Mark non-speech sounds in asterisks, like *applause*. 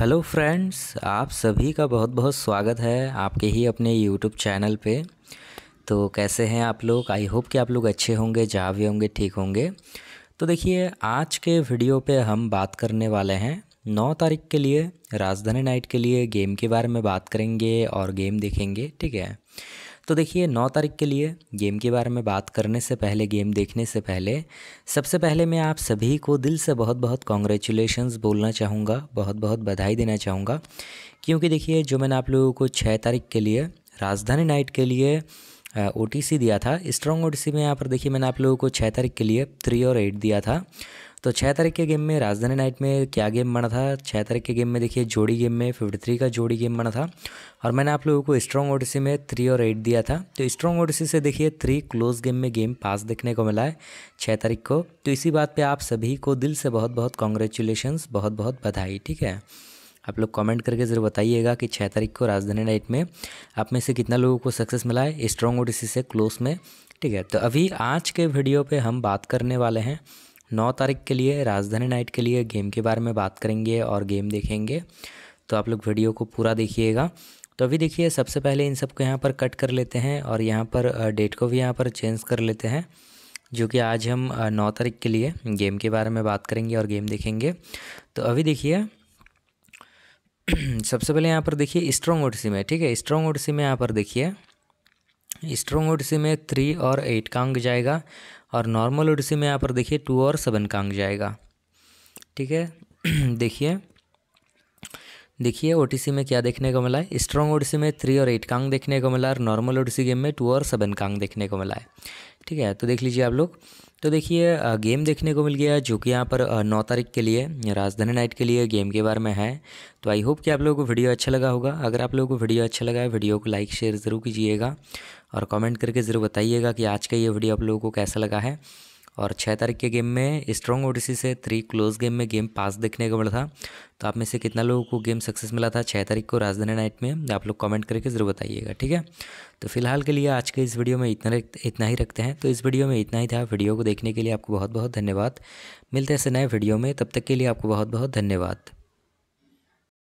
hello friends आप सभी का बहुत बहुत स्वागत है आपके ही अपने यूट्यूब चैनल पे तो कैसे हैं आप लोग आई होप कि आप लोग अच्छे होंगे जहाँ भी होंगे ठीक होंगे तो देखिए आज के वीडियो पे हम बात करने वाले हैं नौ तारीख के लिए राजधानी नाइट के लिए गेम के बारे में बात करेंगे और गेम देखेंगे ठीक है तो देखिए नौ तारीख के लिए गेम के बारे में बात करने से पहले गेम देखने से पहले सबसे पहले मैं आप सभी को दिल से बहुत बहुत कॉन्ग्रेचुलेशंस बोलना चाहूँगा बहुत बहुत बधाई देना चाहूँगा क्योंकि देखिए जो मैंने आप लोगों को छः तारीख के लिए राजधानी नाइट के लिए ओ दिया था स्ट्रॉन्ग ओ में यहाँ पर देखिए मैंने आप लोगों को छः तारीख के लिए थ्री और एट दिया था तो छः तारीख के गेम में राजधानी नाइट में क्या गेम बना था छः तारीख के गेम में देखिए जोड़ी गेम में फिफ्टी थ्री का जोड़ी गेम बना था और मैंने आप लोगों को स्ट्रॉन्ग ओडिसी में थ्री और एट दिया था तो स्ट्रॉन्ग ओडिसी से देखिए थ्री क्लोज गेम में गेम पास देखने को मिला है छः तारीख को तो इसी बात पर आप सभी को दिल से बहुत बहुत कॉन्ग्रेचुलेशन बहुत बहुत बधाई ठीक है आप लोग कमेंट करके ज़रूर बताइएगा कि छः तारीख को राजधानी नाइट में आप में से कितना लोगों को सक्सेस मिला है स्ट्रॉन्ग ओडिसी से क्लोज में ठीक है तो अभी आज के वीडियो पे हम बात करने वाले हैं नौ तारीख के लिए राजधानी नाइट के लिए गेम के बारे में बात करेंगे और गेम देखेंगे तो आप लोग वीडियो को पूरा देखिएगा तो अभी देखिए सबसे पहले इन सबको यहाँ पर कट कर लेते हैं और यहाँ पर डेट को भी यहाँ पर चेंज कर लेते हैं जो कि आज हम नौ तारीख के लिए गेम के बारे में बात करेंगे और गेम देखेंगे तो अभी देखिए *clears throat* सबसे पहले यहाँ पर देखिए स्ट्रॉन्ग ओडसी में ठीक है स्ट्रॉन्ग ओडसी में यहाँ पर देखिए स्ट्रॉन्ग ओडिसी में थ्री और एट का अंक जाएगा और नॉर्मल ओडिसी में यहाँ पर देखिए टू और सेवन का अंक जाएगा ठीक है *clears throat* देखिए देखिए ओटीसी में क्या देखने को मिला है स्ट्रॉन्ग ओडिसी में थ्री और एट कांग देखने को मिला और नॉर्मल ओडिसी गेम में टू और सेवन कांग देखने को मिला है ठीक है तो देख लीजिए आप लोग तो देखिए गेम देखने को मिल गया जो कि यहाँ पर नौ तारीख के लिए राजधानी नाइट के लिए गेम के बारे में है तो आई होप कि आप लोगों को वीडियो अच्छा लगा होगा अगर आप लोगों को वीडियो अच्छा लगा है वीडियो को लाइक शेयर ज़रूर कीजिएगा और कमेंट करके ज़रूर बताइएगा कि आज का ये वीडियो आप लोगों को कैसा लगा है और छः तारीख के गेम में स्ट्रॉन्ग ओडिसी से थ्री क्लोज गेम में गेम पास देखने को मिला था तो आप में से कितना लोगों को गेम सक्सेस मिला था छः तारीख को राजधानी नाइट में आप लोग कमेंट करके ज़रूर बताइएगा ठीक है तो फिलहाल के लिए आज के इस वीडियो में इतना इतना ही रखते हैं तो इस वीडियो में इतना ही था वीडियो को देखने के लिए आपको बहुत बहुत धन्यवाद मिलते हैं ऐसे नए वीडियो में तब तक के लिए आपको बहुत बहुत धन्यवाद